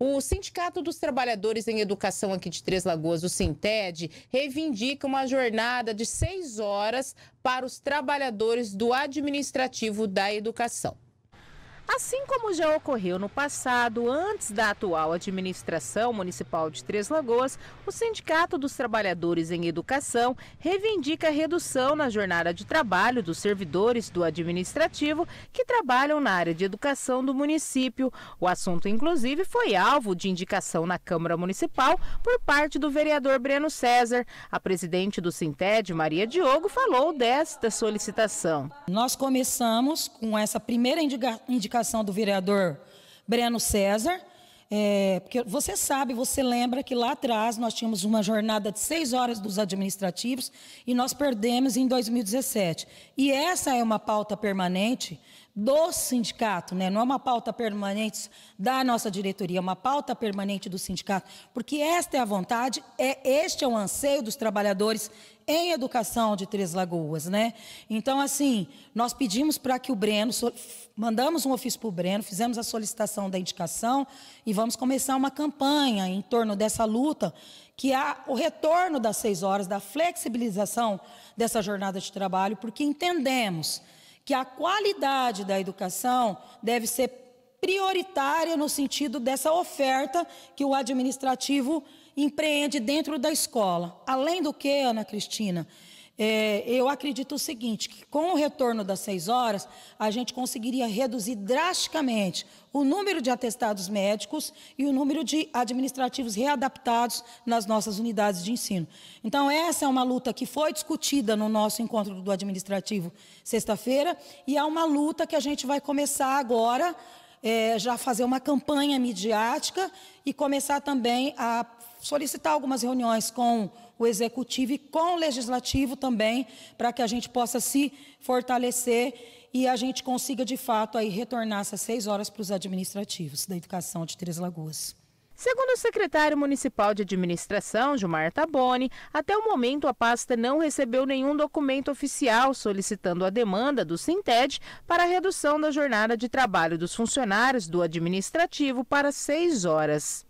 O Sindicato dos Trabalhadores em Educação aqui de Três Lagoas, o Sinted, reivindica uma jornada de seis horas para os trabalhadores do administrativo da educação. Assim como já ocorreu no passado, antes da atual administração municipal de Três Lagoas, o Sindicato dos Trabalhadores em Educação reivindica redução na jornada de trabalho dos servidores do administrativo que trabalham na área de educação do município. O assunto, inclusive, foi alvo de indicação na Câmara Municipal por parte do vereador Breno César. A presidente do Sinted, Maria Diogo, falou desta solicitação. Nós começamos com essa primeira indicação indicação do vereador Breno César, é, porque você sabe, você lembra que lá atrás nós tínhamos uma jornada de seis horas dos administrativos e nós perdemos em 2017. E essa é uma pauta permanente do sindicato, né? não é uma pauta permanente da nossa diretoria, é uma pauta permanente do sindicato, porque esta é a vontade, é, este é o anseio dos trabalhadores, em educação de Três Lagoas, né? Então, assim, nós pedimos para que o Breno, mandamos um ofício para o Breno, fizemos a solicitação da indicação e vamos começar uma campanha em torno dessa luta, que há é o retorno das seis horas, da flexibilização dessa jornada de trabalho, porque entendemos que a qualidade da educação deve ser prioritária no sentido dessa oferta que o administrativo empreende dentro da escola. Além do que, Ana Cristina, é, eu acredito o seguinte, que com o retorno das seis horas, a gente conseguiria reduzir drasticamente o número de atestados médicos e o número de administrativos readaptados nas nossas unidades de ensino. Então, essa é uma luta que foi discutida no nosso encontro do administrativo sexta-feira e é uma luta que a gente vai começar agora é, já fazer uma campanha midiática e começar também a solicitar algumas reuniões com o executivo e com o legislativo também, para que a gente possa se fortalecer e a gente consiga de fato aí retornar essas seis horas para os administrativos da educação de Três Lagoas. Segundo o secretário municipal de administração, Gilmar Taboni, até o momento a pasta não recebeu nenhum documento oficial solicitando a demanda do Sinted para a redução da jornada de trabalho dos funcionários do administrativo para seis horas.